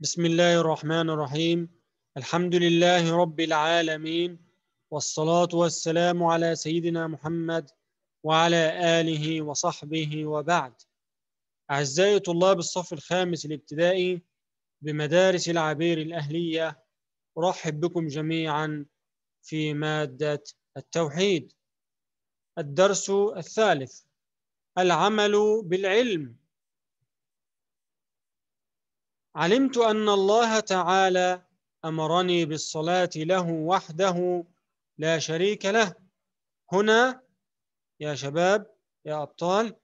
بسم الله الرحمن الرحيم الحمد لله رب العالمين والصلاة والسلام على سيدنا محمد وعلى آله وصحبه وبعد أعزائي طلاب الصف الخامس الابتدائي بمدارس العبير الأهلية أرحب بكم جميعا في مادة التوحيد الدرس الثالث العمل بالعلم علمت أن الله تعالى أمرني بالصلاة له وحده لا شريك له هنا يا شباب يا أبطال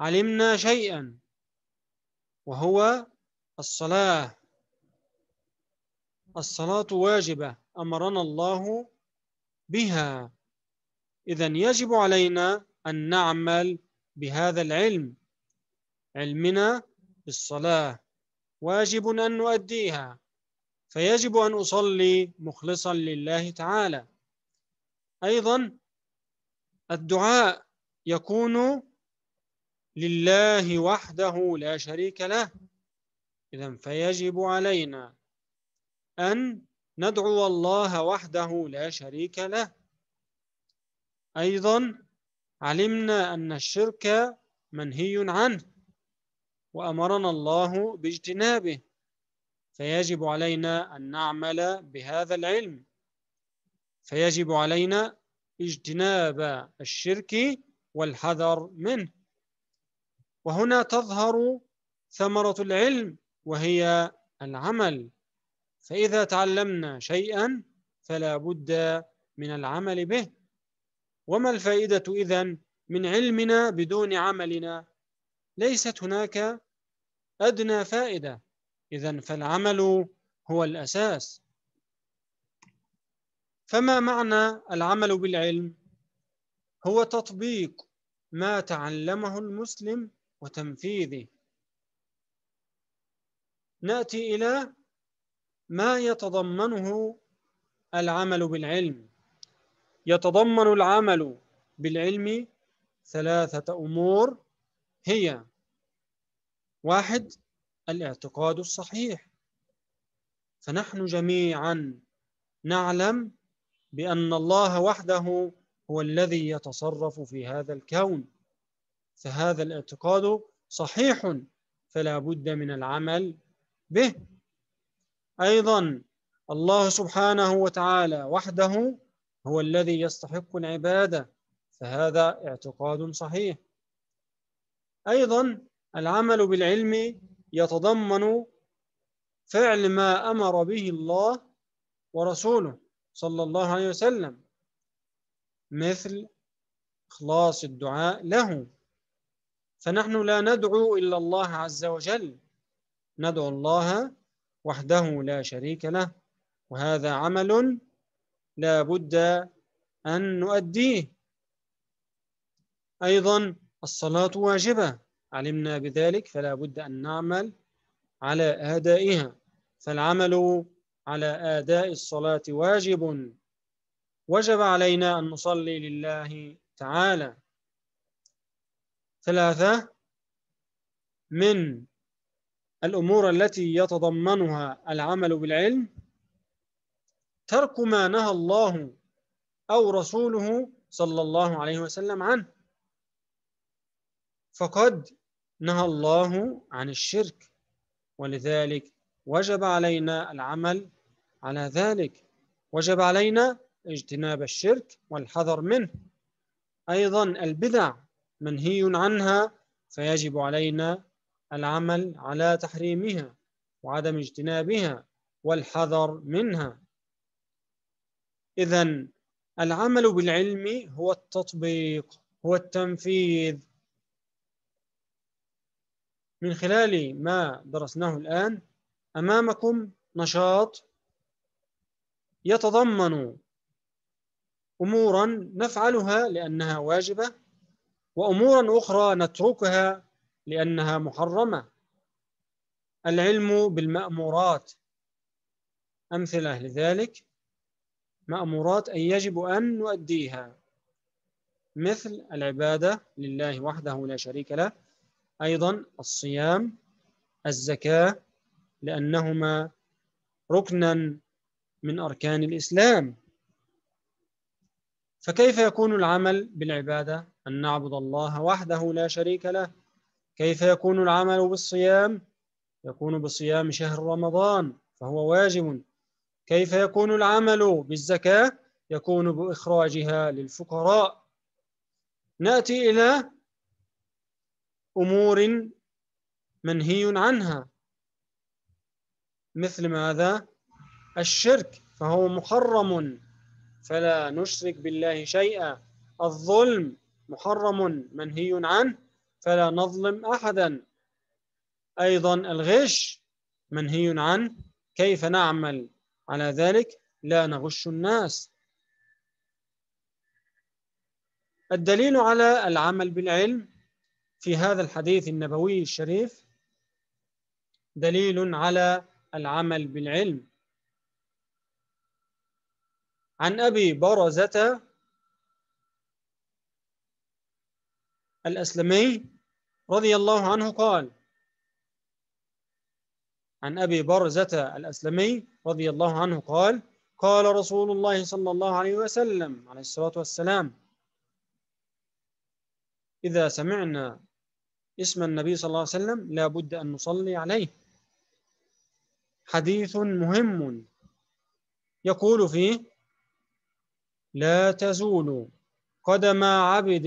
علمنا شيئا وهو الصلاة الصلاة واجبة أمرنا الله بها إذا يجب علينا أن نعمل بهذا العلم علمنا بالصلاة واجب أن نؤديها فيجب أن أصلي مخلصا لله تعالى أيضا الدعاء يكون لله وحده لا شريك له إذا فيجب علينا أن ندعو الله وحده لا شريك له أيضا علمنا أن الشرك منهي عنه وأمرنا الله باجتنابه فيجب علينا أن نعمل بهذا العلم فيجب علينا اجتناب الشرك والحذر منه وهنا تظهر ثمرة العلم وهي العمل فإذا تعلمنا شيئا فلا بد من العمل به وما الفائدة إذن من علمنا بدون عملنا ليست هناك أدنى فائدة إذا فالعمل هو الأساس فما معنى العمل بالعلم هو تطبيق ما تعلمه المسلم وتنفيذه ناتي الى ما يتضمنه العمل بالعلم يتضمن العمل بالعلم ثلاثه امور هي واحد الاعتقاد الصحيح فنحن جميعا نعلم بأن الله وحده هو الذي يتصرف في هذا الكون فهذا الاعتقاد صحيح فلا بد من العمل به أيضا الله سبحانه وتعالى وحده هو الذي يستحق العبادة فهذا اعتقاد صحيح أيضا العمل بالعلم يتضمن فعل ما أمر به الله ورسوله صلى الله عليه وسلم مثل إخلاص الدعاء له فنحن لا ندعو إلا الله عز وجل ندعو الله وحده لا شريك له وهذا عمل لا بد أن نؤديه أيضا الصلاة واجبة علمنا بذلك فلا بد أن نعمل على أدائها فالعمل على آداء الصلاة واجب وجب علينا أن نصلي لله تعالى ثلاثة من الأمور التي يتضمنها العمل بالعلم ترك ما نهى الله أو رسوله صلى الله عليه وسلم عنه فقد نهى الله عن الشرك ولذلك وجب علينا العمل على ذلك وجب علينا اجتناب الشرك والحذر منه أيضا البدع منهي عنها فيجب علينا العمل على تحريمها وعدم اجتنابها والحذر منها إذا العمل بالعلم هو التطبيق هو التنفيذ من خلال ما درسناه الآن أمامكم نشاط يتضمن أمورا نفعلها لأنها واجبة وأمورا أخرى نتركها لأنها محرمة العلم بالمأمورات أمثلة لذلك مأمورات أي يجب أن نؤديها مثل العبادة لله وحده لا شريك له أيضا الصيام الزكاة لأنهما ركنا من أركان الإسلام فكيف يكون العمل بالعبادة أن نعبد الله وحده لا شريك له كيف يكون العمل بالصيام يكون بصيام شهر رمضان فهو واجب كيف يكون العمل بالزكاة يكون بإخراجها للفقراء نأتي إلى أمور منهي عنها مثل ماذا؟ الشرك فهو محرم فلا نشرك بالله شيئا الظلم محرم منهي عنه فلا نظلم أحدا أيضا الغش منهي عنه كيف نعمل على ذلك لا نغش الناس الدليل على العمل بالعلم في هذا الحديث النبوي الشريف دليل على العمل بالعلم عن أبي برزة الأسلمي رضي الله عنه قال عن أبي برزة الأسلمي رضي الله عنه قال قال رسول الله صلى الله عليه وسلم عليه الصلاة والسلام إذا سمعنا اسم النبي صلى الله عليه وسلم لا بد أن نصلي عليه حديث مهم يقول فيه لا تزول قدم عبد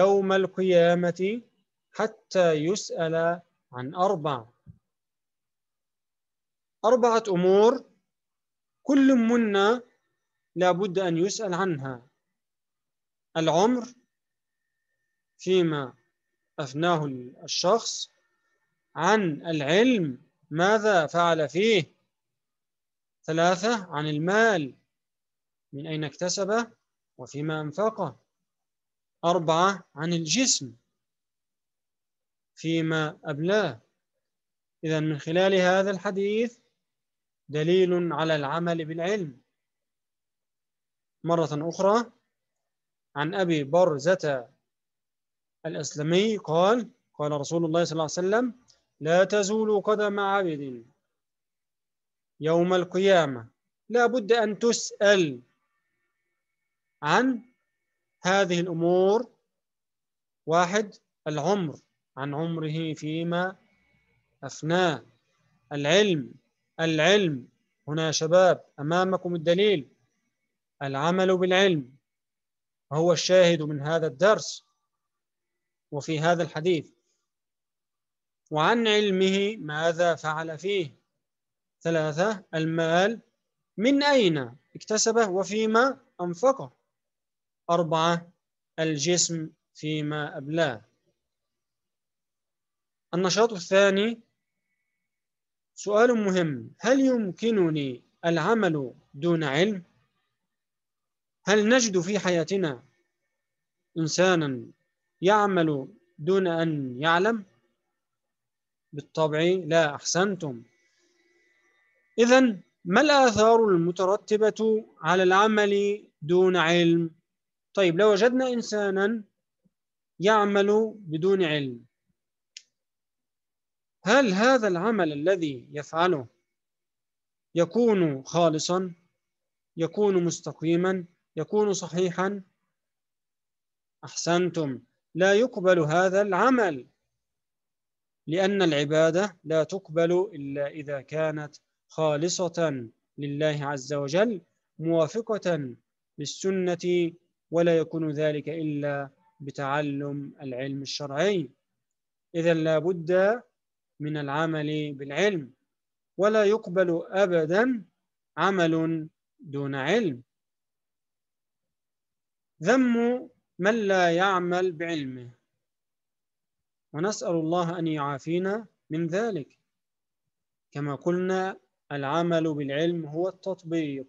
يوم القيامة حتى يسأل عن أربع أربعة أمور كل منا لابد أن يسأل عنها العمر فيما أفناه الشخص عن العلم ماذا فعل فيه ثلاثة عن المال من أين اكتسبه وفيما أنفقه أربعة عن الجسم فيما أبلاه إذا من خلال هذا الحديث دليل على العمل بالعلم مرة أخرى عن أبي برزة الأسلمي قال قال رسول الله صلى الله عليه وسلم لا تزول قدم عبد يوم القيامة لا بد أن تسأل عن هذه الأمور واحد العمر عن عمره فيما أفناه العلم العلم هنا يا شباب أمامكم الدليل العمل بالعلم هو الشاهد من هذا الدرس وفي هذا الحديث وعن علمه ماذا فعل فيه ثلاثة المال من أين اكتسبه وفيما أنفقه أربعة الجسم فيما أبلاه النشاط الثاني سؤال مهم هل يمكنني العمل دون علم؟ هل نجد في حياتنا إنسانا يعمل دون أن يعلم بالطبع لا أحسنتم إذا ما الآثار المترتبة على العمل دون علم طيب لو وجدنا إنسانا يعمل بدون علم هل هذا العمل الذي يفعله يكون خالصا يكون مستقيما يكون صحيحا أحسنتم لا يقبل هذا العمل لأن العبادة لا تقبل إلا إذا كانت خالصة لله عز وجل موافقة للسنة ولا يكون ذلك إلا بتعلم العلم الشرعي إذا لا بد من العمل بالعلم ولا يقبل أبدا عمل دون علم ذم من لا يعمل بعلمه ونسأل الله أن يعافينا من ذلك كما قلنا العمل بالعلم هو التطبيق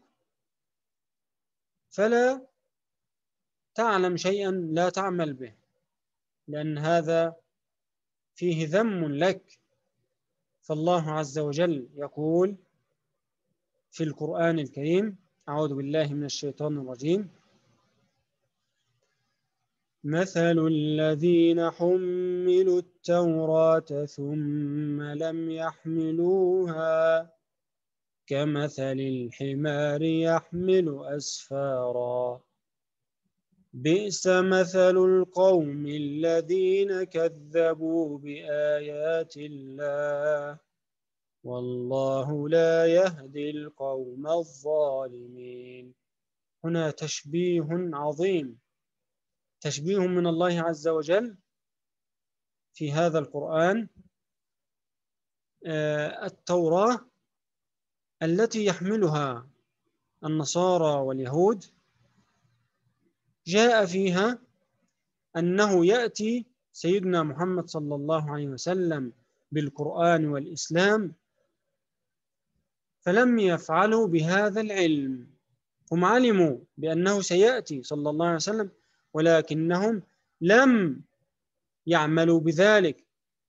فلا تعلم شيئا لا تعمل به لأن هذا فيه ذم لك فالله عز وجل يقول في القرآن الكريم أعوذ بالله من الشيطان الرجيم مثل الذين حملوا التوراة ثم لم يحملوها كمثل الحمار يحمل أسفارا بئس مثل القوم الذين كذبوا بآيات الله والله لا يهدي القوم الظالمين هنا تشبيه عظيم تشبيه من الله عز وجل في هذا القرآن آه، التوراة التي يحملها النصارى واليهود جاء فيها أنه يأتي سيدنا محمد صلى الله عليه وسلم بالقرآن والإسلام فلم يفعلوا بهذا العلم هم علموا بأنه سيأتي صلى الله عليه وسلم ولكنهم لم يعملوا بذلك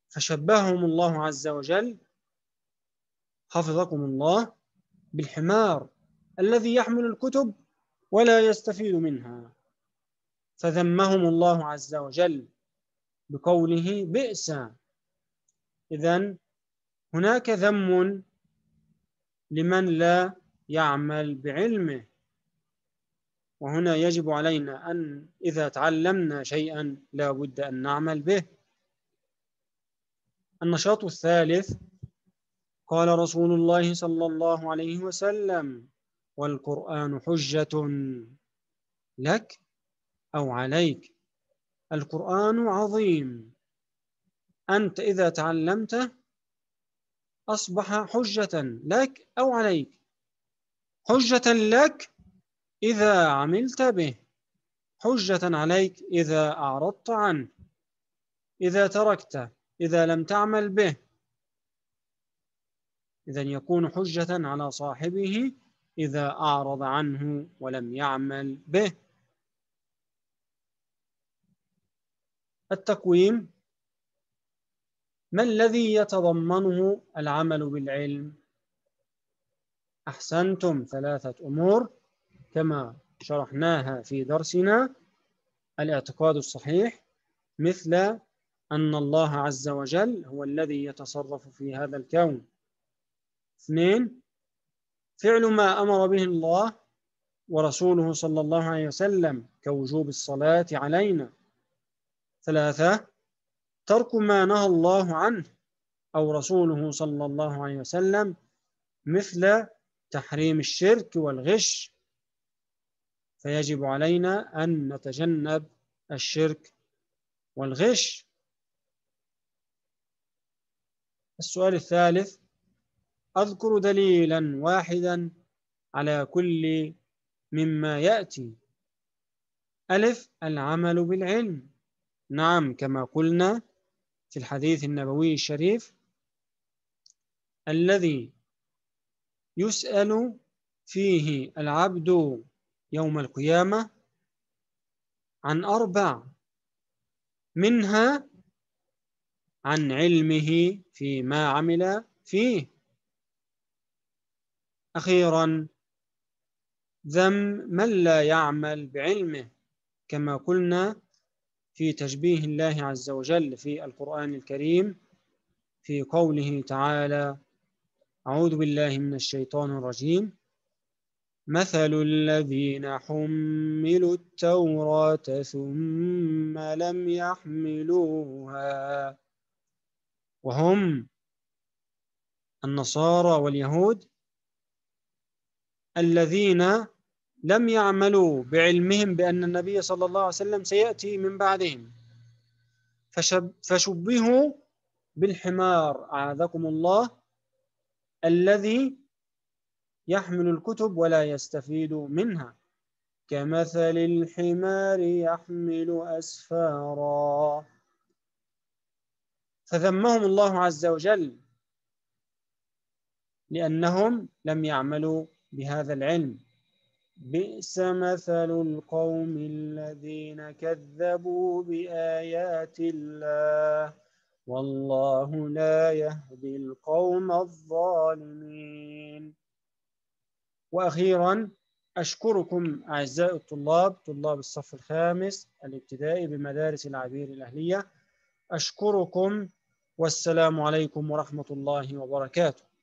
فشبههم الله عز وجل حفظكم الله بالحمار الذي يحمل الكتب ولا يستفيد منها فذمهم الله عز وجل بقوله بئس إذا هناك ذم لمن لا يعمل بعلمه وهنا يجب علينا أن إذا تعلمنا شيئا لا بد أن نعمل به النشاط الثالث قال رسول الله صلى الله عليه وسلم والقرآن حجة لك أو عليك القرآن عظيم أنت إذا تعلمته أصبح حجة لك أو عليك حجة لك إذا عملت به حجة عليك إذا أعرضت عنه إذا تركته إذا لم تعمل به إذا يكون حجة على صاحبه إذا أعرض عنه ولم يعمل به التقويم ما الذي يتضمنه العمل بالعلم؟ أحسنتم ثلاثة أمور كما شرحناها في درسنا الاعتقاد الصحيح مثل أن الله عز وجل هو الذي يتصرف في هذا الكون اثنين فعل ما أمر به الله ورسوله صلى الله عليه وسلم كوجوب الصلاة علينا ثلاثة ترك ما نهى الله عنه أو رسوله صلى الله عليه وسلم مثل تحريم الشرك والغش فيجب علينا أن نتجنب الشرك والغش السؤال الثالث أذكر دليلا واحدا على كل مما يأتي ألف العمل بالعلم نعم كما قلنا في الحديث النبوي الشريف الذي يسأل فيه العبد يوم القيامة عن أربع منها عن علمه فيما عمل فيه أخيرا ذم من لا يعمل بعلمه كما قلنا في تشبيه الله عز وجل في القرآن الكريم في قوله تعالى أعوذ بالله من الشيطان الرجيم مثل الذين حملوا التوراة ثم لم يحملوها وهم النصارى واليهود الذين لم يعملوا بعلمهم بأن النبي صلى الله عليه وسلم سيأتي من بعدهم فشبهوا بالحمار أعاذكم الله الذي يحمل الكتب ولا يستفيد منها كمثل الحمار يحمل أسفارا فذمهم الله عز وجل لأنهم لم يعملوا بهذا العلم بئس مثل القوم الذين كذبوا بآيات الله والله لا يهدي القوم الظالمين وأخيرا أشكركم أعزائي الطلاب طلاب الصف الخامس الابتدائي بمدارس العبير الأهلية أشكركم والسلام عليكم ورحمة الله وبركاته